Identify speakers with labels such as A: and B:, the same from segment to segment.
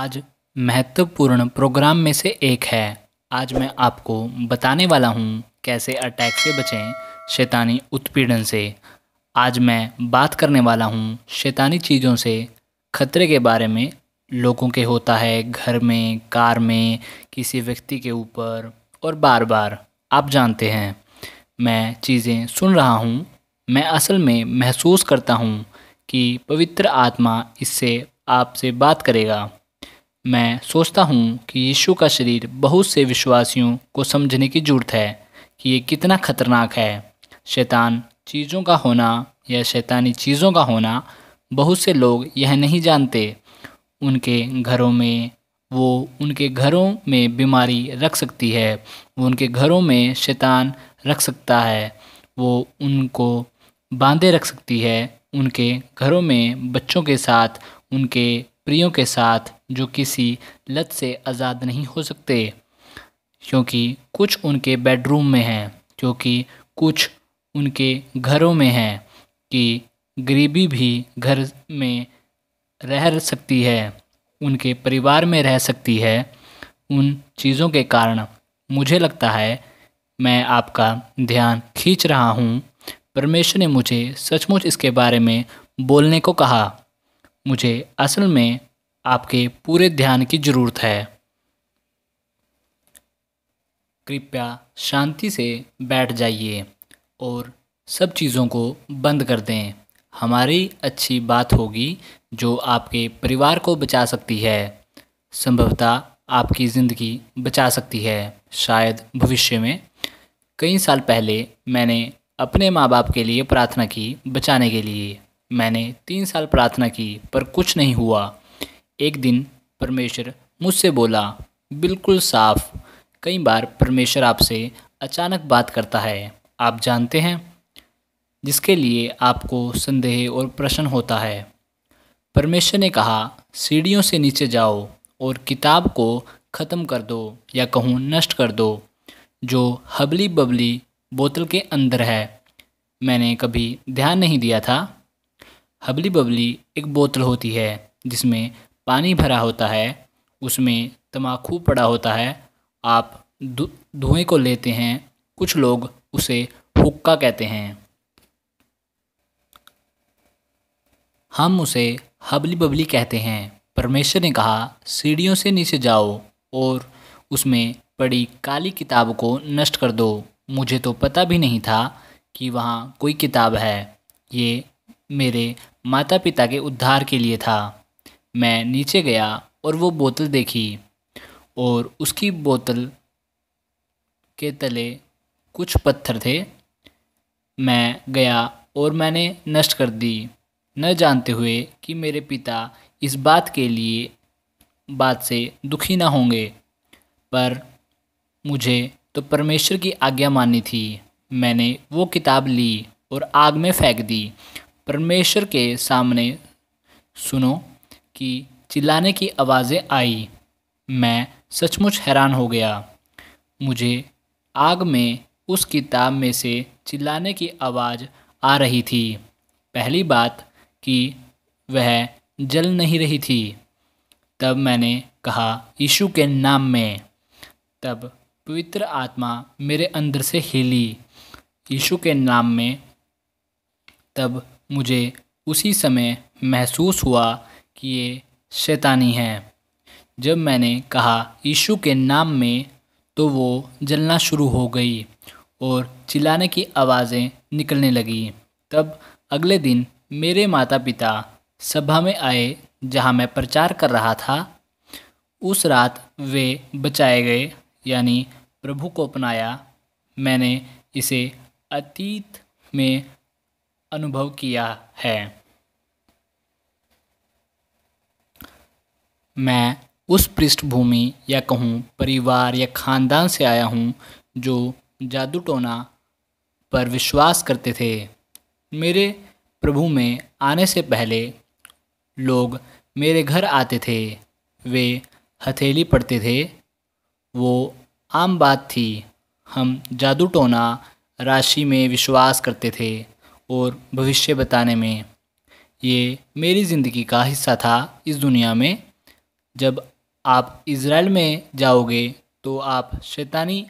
A: आज महत्वपूर्ण प्रोग्राम में से एक है आज मैं आपको बताने वाला हूँ कैसे अटैक से बचें शैतानी उत्पीड़न से आज मैं बात करने वाला हूँ शैतानी चीज़ों से खतरे के बारे में लोगों के होता है घर में कार में किसी व्यक्ति के ऊपर और बार बार आप जानते हैं मैं चीज़ें सुन रहा हूँ मैं असल में महसूस करता हूँ कि पवित्र आत्मा इससे आपसे बात करेगा मैं सोचता हूँ कि यीशु का शरीर बहुत से विश्वासियों को समझने की जरूरत है कि ये कितना खतरनाक है शैतान चीज़ों का होना या शैतानी चीज़ों का होना बहुत से लोग यह नहीं जानते उनके घरों में वो उनके घरों में बीमारी रख सकती है वो उनके घरों में शैतान रख सकता है वो उनको बांधे रख सकती है उनके घरों में बच्चों के साथ उनके प्रियों के साथ जो किसी लत से आज़ाद नहीं हो सकते क्योंकि कुछ उनके बेडरूम में हैं क्योंकि कुछ उनके घरों में हैं कि गरीबी भी घर में रह सकती है उनके परिवार में रह सकती है उन चीज़ों के कारण मुझे लगता है मैं आपका ध्यान खींच रहा हूँ परमेश्वर ने मुझे सचमुच इसके बारे में बोलने को कहा मुझे असल में आपके पूरे ध्यान की ज़रूरत है कृपया शांति से बैठ जाइए और सब चीज़ों को बंद कर दें हमारी अच्छी बात होगी जो आपके परिवार को बचा सकती है संभवतः आपकी ज़िंदगी बचा सकती है शायद भविष्य में कई साल पहले मैंने अपने माँ बाप के लिए प्रार्थना की बचाने के लिए मैंने तीन साल प्रार्थना की पर कुछ नहीं हुआ एक दिन परमेश्वर मुझसे बोला बिल्कुल साफ कई बार परमेश्वर आपसे अचानक बात करता है आप जानते हैं जिसके लिए आपको संदेह और प्रश्न होता है परमेश्वर ने कहा सीढ़ियों से नीचे जाओ और किताब को ख़त्म कर दो या कहूँ नष्ट कर दो जो हबली बबली बोतल के अंदर है मैंने कभी ध्यान नहीं दिया था हबली बबली एक बोतल होती है जिसमें पानी भरा होता है उसमें तम्बाकू पड़ा होता है आप धुएँ को लेते हैं कुछ लोग उसे हुक्का कहते हैं हम उसे हबली बबली कहते हैं परमेश्वर ने कहा सीढ़ियों से नीचे जाओ और उसमें पड़ी काली किताब को नष्ट कर दो मुझे तो पता भी नहीं था कि वहाँ कोई किताब है ये मेरे माता पिता के उद्धार के लिए था मैं नीचे गया और वो बोतल देखी और उसकी बोतल के तले कुछ पत्थर थे मैं गया और मैंने नष्ट कर दी न जानते हुए कि मेरे पिता इस बात के लिए बात से दुखी ना होंगे पर मुझे तो परमेश्वर की आज्ञा माननी थी मैंने वो किताब ली और आग में फेंक दी परमेश्वर के सामने सुनो कि चिल्लाने की आवाज़ें आई मैं सचमुच हैरान हो गया मुझे आग में उस किताब में से चिल्लाने की आवाज़ आ रही थी पहली बात कि वह जल नहीं रही थी तब मैंने कहा यीशु के नाम में तब पवित्र आत्मा मेरे अंदर से हिली यीशु के नाम में तब मुझे उसी समय महसूस हुआ कि ये शैतानी है जब मैंने कहा यीशु के नाम में तो वो जलना शुरू हो गई और चिल्लाने की आवाज़ें निकलने लगी तब अगले दिन मेरे माता पिता सभा में आए जहां मैं प्रचार कर रहा था उस रात वे बचाए गए यानी प्रभु को अपनाया मैंने इसे अतीत में अनुभव किया है मैं उस पृष्ठभूमि या कहूँ परिवार या खानदान से आया हूँ जो जादू टोना पर विश्वास करते थे मेरे प्रभु में आने से पहले लोग मेरे घर आते थे वे हथेली पढ़ते थे वो आम बात थी हम जादू टोना राशि में विश्वास करते थे और भविष्य बताने में ये मेरी ज़िंदगी का हिस्सा था इस दुनिया में जब आप इसराइल में जाओगे तो आप शैतानी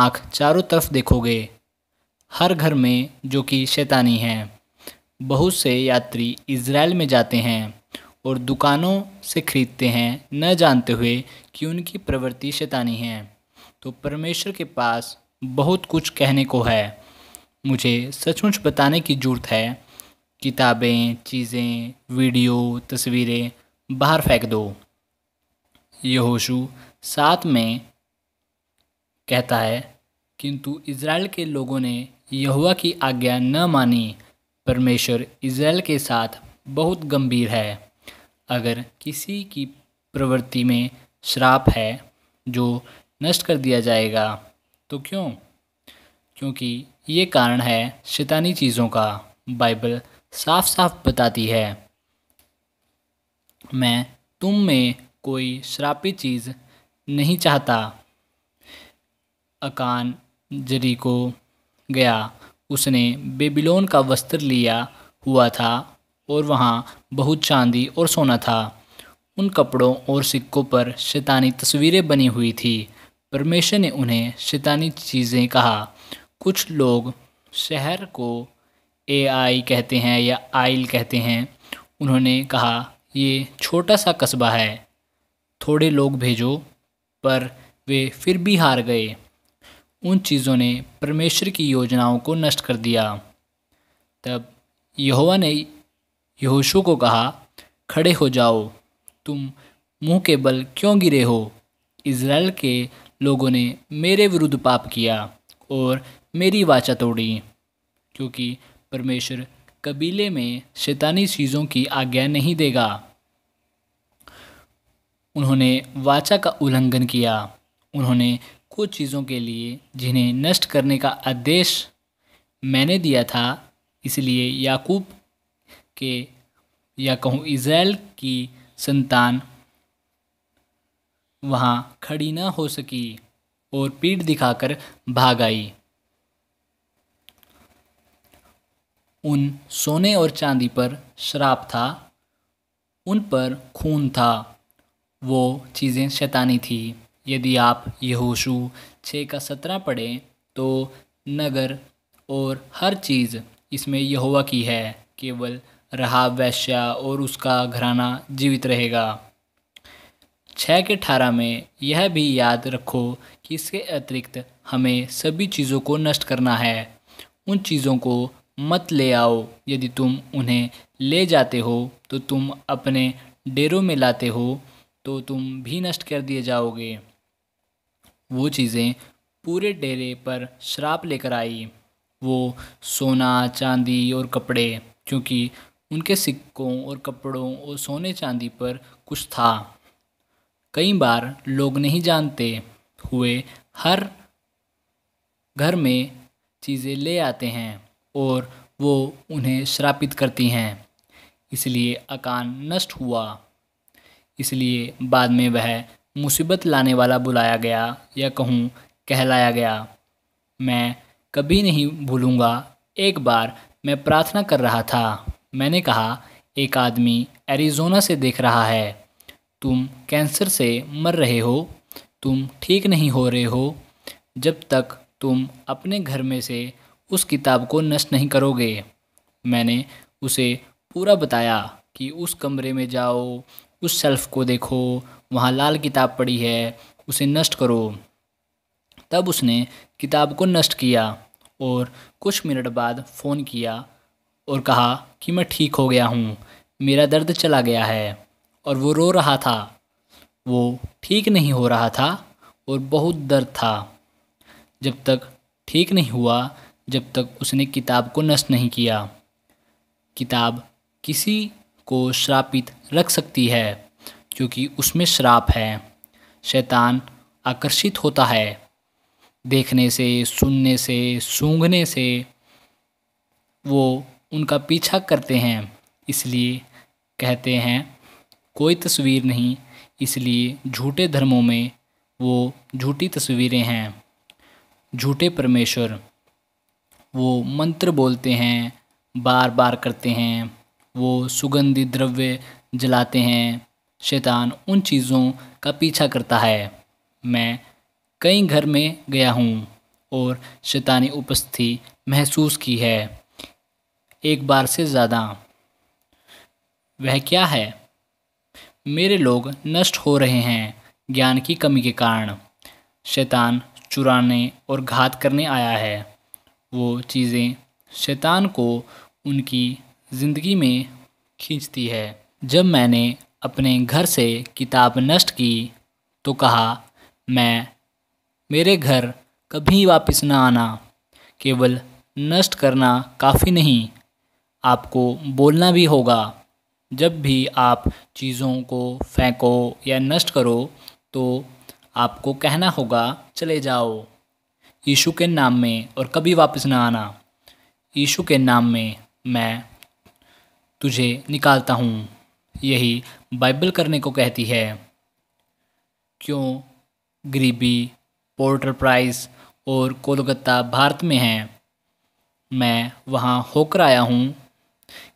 A: आँख चारों तरफ देखोगे हर घर में जो कि शैतानी है बहुत से यात्री इसराइल में जाते हैं और दुकानों से खरीदते हैं न जानते हुए कि उनकी प्रवृत्ति शैतानी है तो परमेश्वर के पास बहुत कुछ कहने को है मुझे सचमुच बताने की ज़रूरत है किताबें चीज़ें वीडियो तस्वीरें बाहर फेंक दो यहोशु साथ में कहता है किंतु इज़राइल के लोगों ने यहुआ की आज्ञा न मानी परमेश्वर इज़राइल के साथ बहुत गंभीर है अगर किसी की प्रवृत्ति में श्राप है जो नष्ट कर दिया जाएगा तो क्यों क्योंकि ये कारण है शैतानी चीज़ों का बाइबल साफ साफ बताती है मैं तुम में कोई श्रापी चीज़ नहीं चाहता अकान जरी को गया उसने बेबीलोन का वस्त्र लिया हुआ था और वहाँ बहुत चांदी और सोना था उन कपड़ों और सिक्कों पर शैतानी तस्वीरें बनी हुई थी परमेश्वर ने उन्हें शैतानी चीज़ें कहा कुछ लोग शहर को ए आई कहते हैं या आइल कहते हैं उन्होंने कहा ये छोटा सा कस्बा है थोड़े लोग भेजो पर वे फिर भी हार गए उन चीज़ों ने परमेश्वर की योजनाओं को नष्ट कर दिया तब यहोवा ने यहोशू को कहा खड़े हो जाओ तुम मुंह के बल क्यों गिरे हो इसराइल के लोगों ने मेरे विरुद्ध पाप किया और मेरी वाचा तोड़ी क्योंकि परमेश्वर कबीले में शैतानी चीज़ों की आज्ञा नहीं देगा उन्होंने वाचा का उल्लंघन किया उन्होंने कुछ चीज़ों के लिए जिन्हें नष्ट करने का आदेश मैंने दिया था इसलिए याकूब के या कहूँ इज़राइल की संतान वहाँ खड़ी न हो सकी और पीठ दिखाकर भाग आई उन सोने और चांदी पर श्राप था उन पर खून था वो चीज़ें शैतानी थी यदि आप यहोशू छः का सत्रह पढ़ें तो नगर और हर चीज़ इसमें यहोवा की है केवल रहा वैश्या और उसका घराना जीवित रहेगा छः के अठारह में यह भी याद रखो कि इसके अतिरिक्त हमें सभी चीज़ों को नष्ट करना है उन चीज़ों को मत ले आओ यदि तुम उन्हें ले जाते हो तो तुम अपने डेरों में लाते हो तो तुम भी नष्ट कर दिए जाओगे वो चीज़ें पूरे डेरे पर श्राप लेकर आई वो सोना चांदी और कपड़े क्योंकि उनके सिक्कों और कपड़ों और सोने चांदी पर कुछ था कई बार लोग नहीं जानते हुए हर घर में चीज़ें ले आते हैं और वो उन्हें श्रापित करती हैं इसलिए अकान नष्ट हुआ इसलिए बाद में वह मुसीबत लाने वाला बुलाया गया या कहूँ कहलाया गया मैं कभी नहीं भूलूँगा एक बार मैं प्रार्थना कर रहा था मैंने कहा एक आदमी एरिजोना से देख रहा है तुम कैंसर से मर रहे हो तुम ठीक नहीं हो रहे हो जब तक तुम अपने घर में से उस किताब को नष्ट नहीं करोगे मैंने उसे पूरा बताया कि उस कमरे में जाओ उस शेल्फ़ को देखो वहाँ लाल किताब पड़ी है उसे नष्ट करो तब उसने किताब को नष्ट किया और कुछ मिनट बाद फ़ोन किया और कहा कि मैं ठीक हो गया हूँ मेरा दर्द चला गया है और वो रो रहा था वो ठीक नहीं हो रहा था और बहुत दर्द था जब तक ठीक नहीं हुआ जब तक उसने किताब को नष्ट नहीं किया किताब किसी को श्रापित रख सकती है क्योंकि उसमें श्राप है शैतान आकर्षित होता है देखने से सुनने से सूंघने से वो उनका पीछा करते हैं इसलिए कहते हैं कोई तस्वीर नहीं इसलिए झूठे धर्मों में वो झूठी तस्वीरें हैं झूठे परमेश्वर वो मंत्र बोलते हैं बार बार करते हैं वो सुगंधित द्रव्य जलाते हैं शैतान उन चीज़ों का पीछा करता है मैं कई घर में गया हूँ और शैतानी उपस्थिति महसूस की है एक बार से ज़्यादा वह क्या है मेरे लोग नष्ट हो रहे हैं ज्ञान की कमी के कारण शैतान चुराने और घात करने आया है वो चीज़ें शैतान को उनकी ज़िंदगी में खींचती है जब मैंने अपने घर से किताब नष्ट की तो कहा मैं मेरे घर कभी वापस ना आना केवल नष्ट करना काफ़ी नहीं आपको बोलना भी होगा जब भी आप चीज़ों को फेंको या नष्ट करो तो आपको कहना होगा चले जाओ यीशु के नाम में और कभी वापस ना आना यीशु के नाम में मैं तुझे निकालता हूँ यही बाइबल करने को कहती है क्यों गरीबी पोर्टर प्राइस और कोलकाता भारत में है मैं वहाँ होकर आया हूँ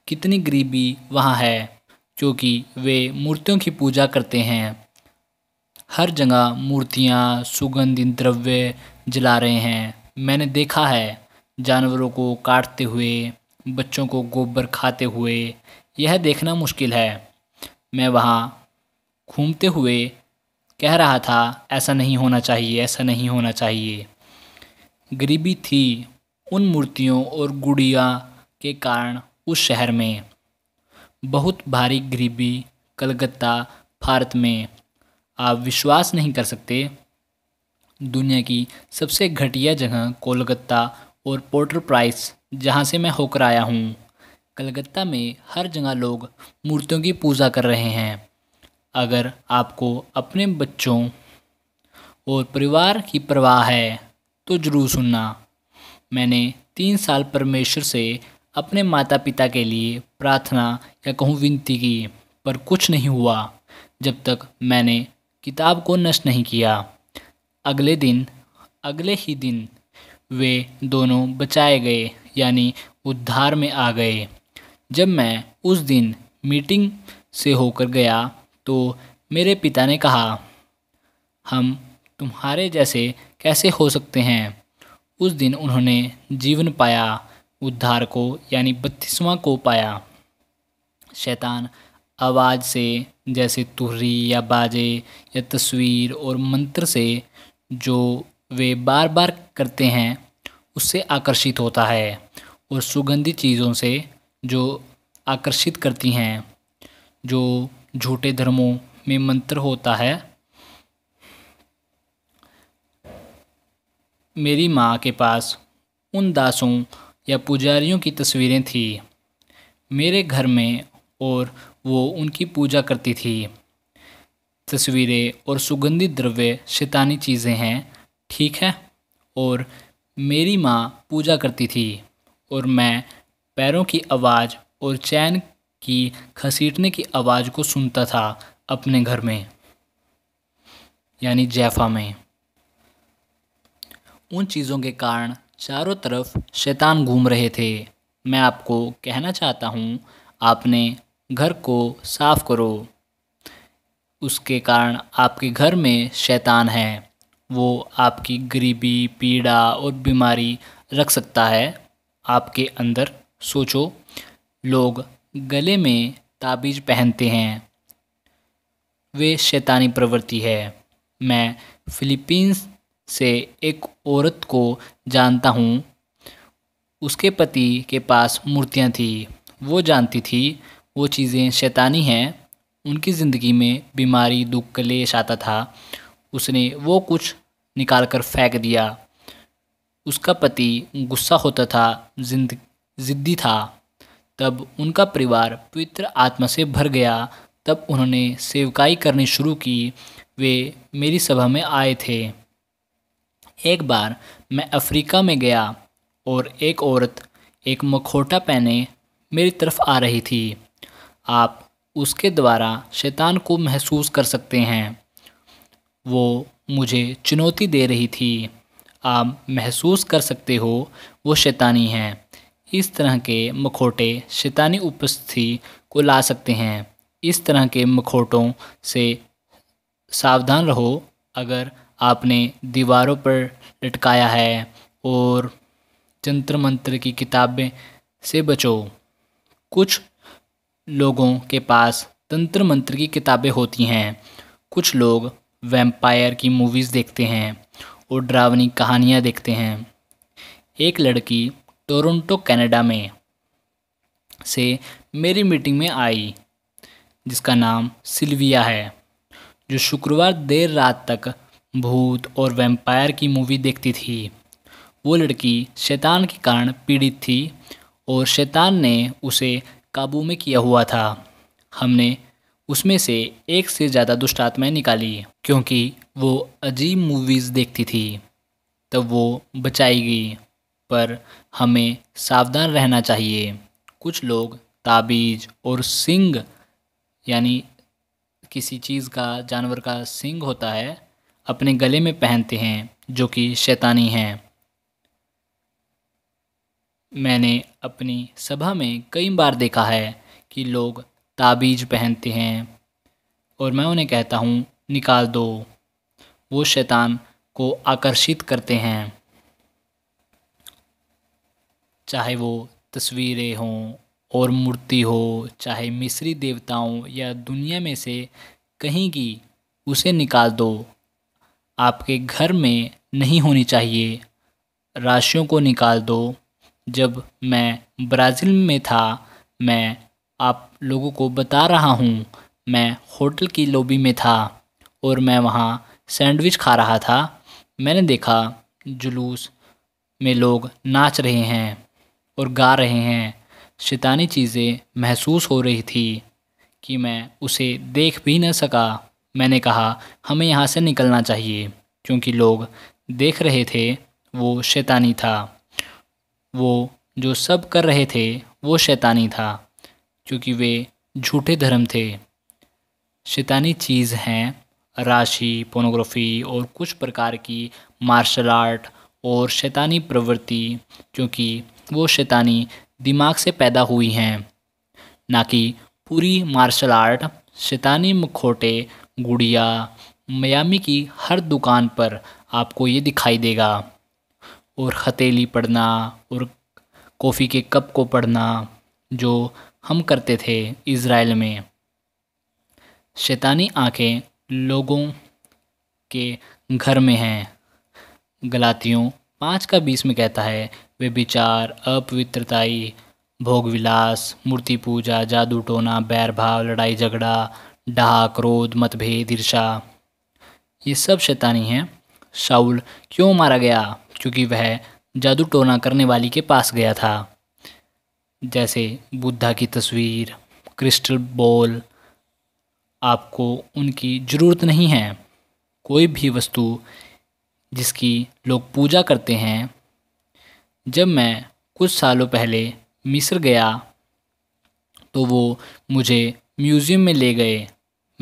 A: कितनी गरीबी वहाँ है क्योंकि वे मूर्तियों की पूजा करते हैं हर जगह मूर्तियाँ सुगंधित द्रव्य जला रहे हैं मैंने देखा है जानवरों को काटते हुए बच्चों को गोबर खाते हुए यह देखना मुश्किल है मैं वहाँ घूमते हुए कह रहा था ऐसा नहीं होना चाहिए ऐसा नहीं होना चाहिए गरीबी थी उन मूर्तियों और गुड़िया के कारण उस शहर में बहुत भारी गरीबी कलकत्ता भारत में आप विश्वास नहीं कर सकते दुनिया की सबसे घटिया जगह कोलकाता और पोर्टर प्राइस जहाँ से मैं होकर आया हूँ कलकत्ता में हर जगह लोग मूर्तियों की पूजा कर रहे हैं अगर आपको अपने बच्चों और परिवार की परवाह है तो ज़रूर सुनना मैंने तीन साल परमेश्वर से अपने माता पिता के लिए प्रार्थना या कहूँ विनती की पर कुछ नहीं हुआ जब तक मैंने किताब को नष्ट नहीं किया अगले दिन अगले ही दिन वे दोनों बचाए गए यानी उद्धार में आ गए जब मैं उस दिन मीटिंग से होकर गया तो मेरे पिता ने कहा हम तुम्हारे जैसे कैसे हो सकते हैं उस दिन उन्होंने जीवन पाया उद्धार को यानी बत्तीसवां को पाया शैतान आवाज़ से जैसे तुर्री या बाजे या तस्वीर और मंत्र से जो वे बार बार करते हैं उससे आकर्षित होता है और सुगंधित चीज़ों से जो आकर्षित करती हैं जो झूठे धर्मों में मंत्र होता है मेरी माँ के पास उन दासों या पुजारियों की तस्वीरें थी मेरे घर में और वो उनकी पूजा करती थी तस्वीरें और सुगंधित द्रव्य शैतानी चीज़ें हैं ठीक है और मेरी माँ पूजा करती थी और मैं पैरों की आवाज़ और चैन की खसीटने की आवाज़ को सुनता था अपने घर में यानी जैफा में उन चीज़ों के कारण चारों तरफ शैतान घूम रहे थे मैं आपको कहना चाहता हूँ आपने घर को साफ करो उसके कारण आपके घर में शैतान है वो आपकी गरीबी पीड़ा और बीमारी रख सकता है आपके अंदर सोचो लोग गले में ताबीज पहनते हैं वे शैतानी प्रवृत्ति है मैं फिलीपींस से एक औरत को जानता हूँ उसके पति के पास मूर्तियाँ थी वो जानती थी वो चीज़ें शैतानी हैं उनकी ज़िंदगी में बीमारी दुख क्लेश आता था उसने वो कुछ निकाल कर फेंक दिया उसका पति गुस्सा होता था जिंद ज़िद्दी था तब उनका परिवार पवित्र आत्मा से भर गया तब उन्होंने सेवकाई करनी शुरू की वे मेरी सभा में आए थे एक बार मैं अफ्रीका में गया और एक औरत एक मखोटा पहने मेरी तरफ आ रही थी आप उसके द्वारा शैतान को महसूस कर सकते हैं वो मुझे चुनौती दे रही थी आप महसूस कर सकते हो वो शैतानी है इस तरह के मखोटे शैतानी उपस्थिति को ला सकते हैं इस तरह के मखोटों से सावधान रहो अगर आपने दीवारों पर लटकाया है और जंतर मंत्र की किताबें से बचो कुछ लोगों के पास तंत्र मंत्र की किताबें होती हैं कुछ लोग वैम्पायर की मूवीज़ देखते हैं और ड्रावनी कहानियाँ देखते हैं एक लड़की टोरंटो कनाडा में से मेरी मीटिंग में आई जिसका नाम सिल्विया है जो शुक्रवार देर रात तक भूत और वैम्पायर की मूवी देखती थी वो लड़की शैतान के कारण पीड़ित थी और शैतान ने उसे काबू में किया हुआ था हमने उसमें से एक से ज़्यादा दुष्ट आत्माएँ निकाली क्योंकि वो अजीब मूवीज़ देखती थी तब वो बचाई गई पर हमें सावधान रहना चाहिए कुछ लोग ताबीज और सिंग यानी किसी चीज़ का जानवर का सिंग होता है अपने गले में पहनते हैं जो कि शैतानी हैं मैंने अपनी सभा में कई बार देखा है कि लोग ताबीज पहनते हैं और मैं उन्हें कहता हूँ निकाल दो वो शैतान को आकर्षित करते हैं चाहे वो तस्वीरें हों और मूर्ति हो चाहे मिस्री देवताओं या दुनिया में से कहीं की उसे निकाल दो आपके घर में नहीं होनी चाहिए राशियों को निकाल दो जब मैं ब्राज़ील में था मैं आप लोगों को बता रहा हूँ मैं होटल की लॉबी में था और मैं वहाँ सैंडविच खा रहा था मैंने देखा जुलूस में लोग नाच रहे हैं और गा रहे हैं शैतानी चीज़ें महसूस हो रही थी कि मैं उसे देख भी न सका मैंने कहा हमें यहाँ से निकलना चाहिए क्योंकि लोग देख रहे थे वो शैतानी था वो जो सब कर रहे थे वो शैतानी था क्योंकि वे झूठे धर्म थे शैतानी चीज़ हैं राशि पोनोग्राफी और कुछ प्रकार की मार्शल आर्ट और शैतानी प्रवृत्ति क्योंकि वो शैतानी दिमाग से पैदा हुई हैं ना कि पूरी मार्शल आर्ट शैतानी मखोटे गुड़िया मयामी की हर दुकान पर आपको ये दिखाई देगा और हथेली पढ़ना और कॉफ़ी के कप को पढ़ना जो हम करते थे इसराइल में शैतानी आंखें लोगों के घर में हैं गलातियों पाँच का बीस में कहता है वे विचार अपवित्रताई भोग विलास मूर्ति पूजा जादू टोना बैर भाव लड़ाई झगड़ा डहा क्रोध मतभेद ईर्षा ये सब शैतानी हैं शाउल क्यों मारा गया क्योंकि वह जादू टोना करने वाली के पास गया था जैसे बुद्धा की तस्वीर क्रिस्टल बॉल आपको उनकी ज़रूरत नहीं है कोई भी वस्तु जिसकी लोग पूजा करते हैं जब मैं कुछ सालों पहले मिस्र गया तो वो मुझे म्यूज़ियम में ले गए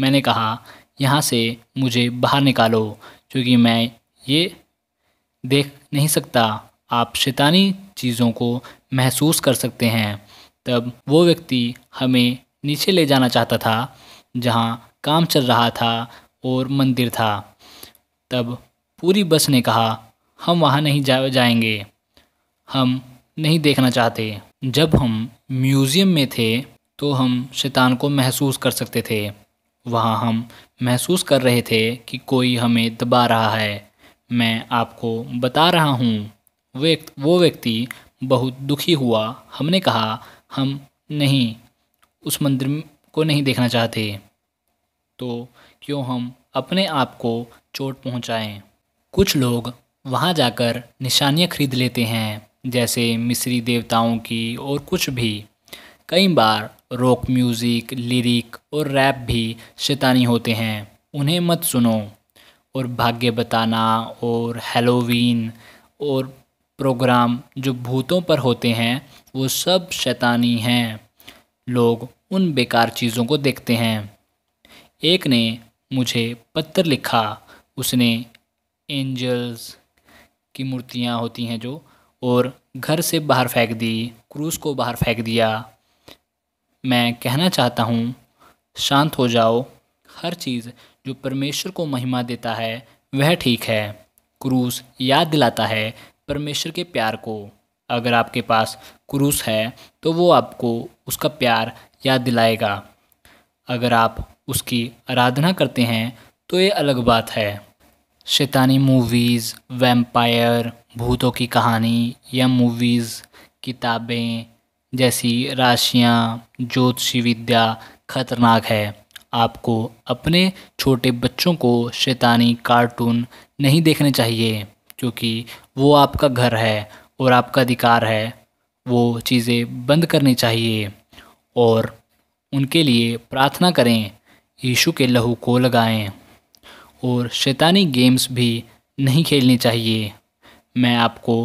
A: मैंने कहा यहाँ से मुझे बाहर निकालो क्योंकि मैं ये देख नहीं सकता आप शैतानी चीज़ों को महसूस कर सकते हैं तब वो व्यक्ति हमें नीचे ले जाना चाहता था जहाँ काम चल रहा था और मंदिर था तब पूरी बस ने कहा हम वहाँ नहीं जा जाएंगे हम नहीं देखना चाहते जब हम म्यूज़ियम में थे तो हम शैतान को महसूस कर सकते थे वहाँ हम महसूस कर रहे थे कि कोई हमें दबा रहा है मैं आपको बता रहा हूँ व्यक्त वो व्यक्ति बहुत दुखी हुआ हमने कहा हम नहीं उस मंदिर को नहीं देखना चाहते तो क्यों हम अपने आप को चोट पहुँचाएँ कुछ लोग वहाँ जाकर निशानियाँ खरीद लेते हैं जैसे मिस्री देवताओं की और कुछ भी कई बार रॉक म्यूज़िक लिरिक और रैप भी शैतानी होते हैं उन्हें मत सुनो और भाग्य बताना और हेलोवीन और प्रोग्राम जो भूतों पर होते हैं वो सब शैतानी हैं लोग उन बेकार चीज़ों को देखते हैं एक ने मुझे पत्र लिखा उसने एंजल्स की मूर्तियाँ होती हैं जो और घर से बाहर फेंक दी क्रूज़ को बाहर फेंक दिया मैं कहना चाहता हूँ शांत हो जाओ हर चीज़ जो परमेश्वर को महिमा देता है वह ठीक है क्रूस याद दिलाता है परमेश्वर के प्यार को अगर आपके पास क्रूस है तो वो आपको उसका प्यार याद दिलाएगा अगर आप उसकी आराधना करते हैं तो ये अलग बात है शैतानी मूवीज़ वैम्पायर भूतों की कहानी या मूवीज़ किताबें जैसी राशियाँ ज्योतिषी विद्या खतरनाक है आपको अपने छोटे बच्चों को शैतानी कार्टून नहीं देखने चाहिए क्योंकि वो आपका घर है और आपका अधिकार है वो चीज़ें बंद करनी चाहिए और उनके लिए प्रार्थना करें यीशु के लहू को लगाएं और शैतानी गेम्स भी नहीं खेलनी चाहिए मैं आपको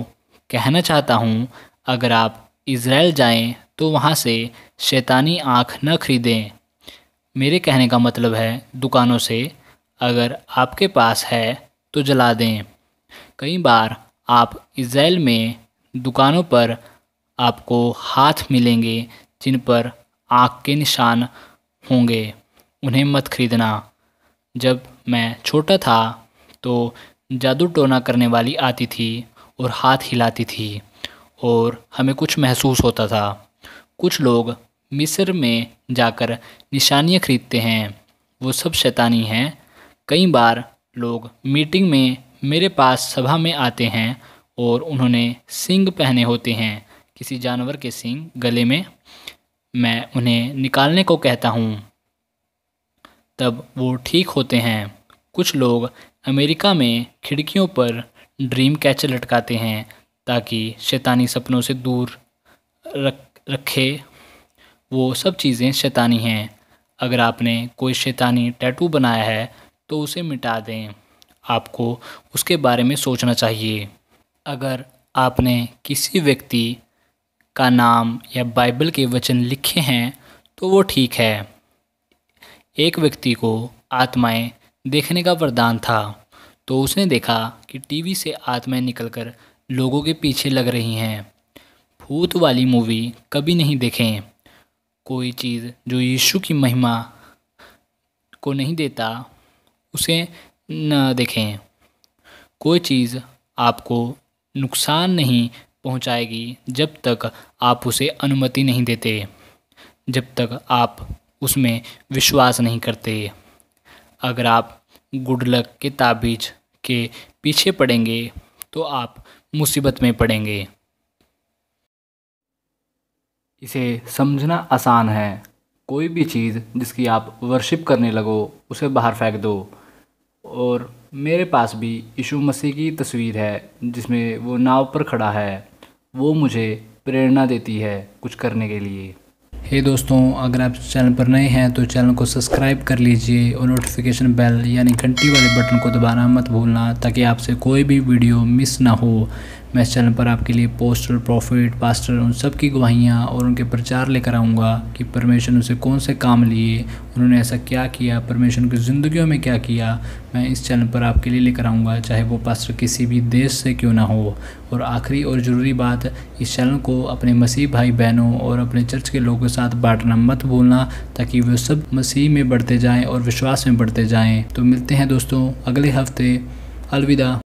A: कहना चाहता हूँ अगर आप इसराइल जाएं तो वहाँ से शैतानी आँख न खरीदें मेरे कहने का मतलब है दुकानों से अगर आपके पास है तो जला दें कई बार आप इसराइल में दुकानों पर आपको हाथ मिलेंगे जिन पर आग के निशान होंगे उन्हें मत खरीदना जब मैं छोटा था तो जादू टोना करने वाली आती थी और हाथ हिलाती थी और हमें कुछ महसूस होता था कुछ लोग मिस्र में जाकर निशानियाँ खरीदते हैं वो सब शैतानी हैं कई बार लोग मीटिंग में मेरे पास सभा में आते हैं और उन्होंने सिंग पहने होते हैं किसी जानवर के सिंग गले में मैं उन्हें निकालने को कहता हूँ तब वो ठीक होते हैं कुछ लोग अमेरिका में खिड़कियों पर ड्रीम कैचर लटकाते हैं ताकि शैतानी सपनों से दूर रख रखे वो सब चीज़ें शैतानी हैं अगर आपने कोई शैतानी टैटू बनाया है तो उसे मिटा दें आपको उसके बारे में सोचना चाहिए अगर आपने किसी व्यक्ति का नाम या बाइबल के वचन लिखे हैं तो वो ठीक है एक व्यक्ति को आत्माएं देखने का वरदान था तो उसने देखा कि टीवी से आत्माएं निकलकर लोगों के पीछे लग रही हैं भूत वाली मूवी कभी नहीं देखें कोई चीज़ जो यीशु की महिमा को नहीं देता उसे न देखें कोई चीज़ आपको नुकसान नहीं पहुंचाएगी जब तक आप उसे अनुमति नहीं देते जब तक आप उसमें विश्वास नहीं करते अगर आप गुड लक के ताबीज के पीछे पड़ेंगे तो आप मुसीबत में पड़ेंगे इसे समझना आसान है कोई भी चीज़ जिसकी आप वर्शिप करने लगो उसे बाहर फेंक दो और मेरे पास भी यीशु मसीह की तस्वीर है जिसमें वो नाव पर खड़ा है वो मुझे प्रेरणा देती है कुछ करने के लिए हे hey दोस्तों अगर आप चैनल पर नए हैं तो चैनल को सब्सक्राइब कर लीजिए और नोटिफिकेशन बेल यानी घंटी वाले बटन को दबाना मत भूलना ताकि आपसे कोई भी वीडियो मिस ना हो मैं इस चैनल पर आपके लिए पोस्टर प्रॉफिट पास्टर उन सब की गवाहियाँ और उनके प्रचार लेकर आऊँगा कि परमेश्वर उनसे कौन से काम लिए उन्होंने ऐसा क्या किया परमेश्वर की ज़िंदगियों में क्या किया मैं इस चैनल पर आपके लिए लेकर आऊँगा चाहे वो पास्टर किसी भी देश से क्यों ना हो और आखिरी और ज़रूरी बात इस चैनल को अपने मसीह भाई बहनों और अपने चर्च के लोगों के साथ बांटना मत भूलना ताकि वे सब मसीह में बढ़ते जाएँ और विश्वास में बढ़ते जाएँ तो मिलते हैं दोस्तों अगले हफ्ते अलविदा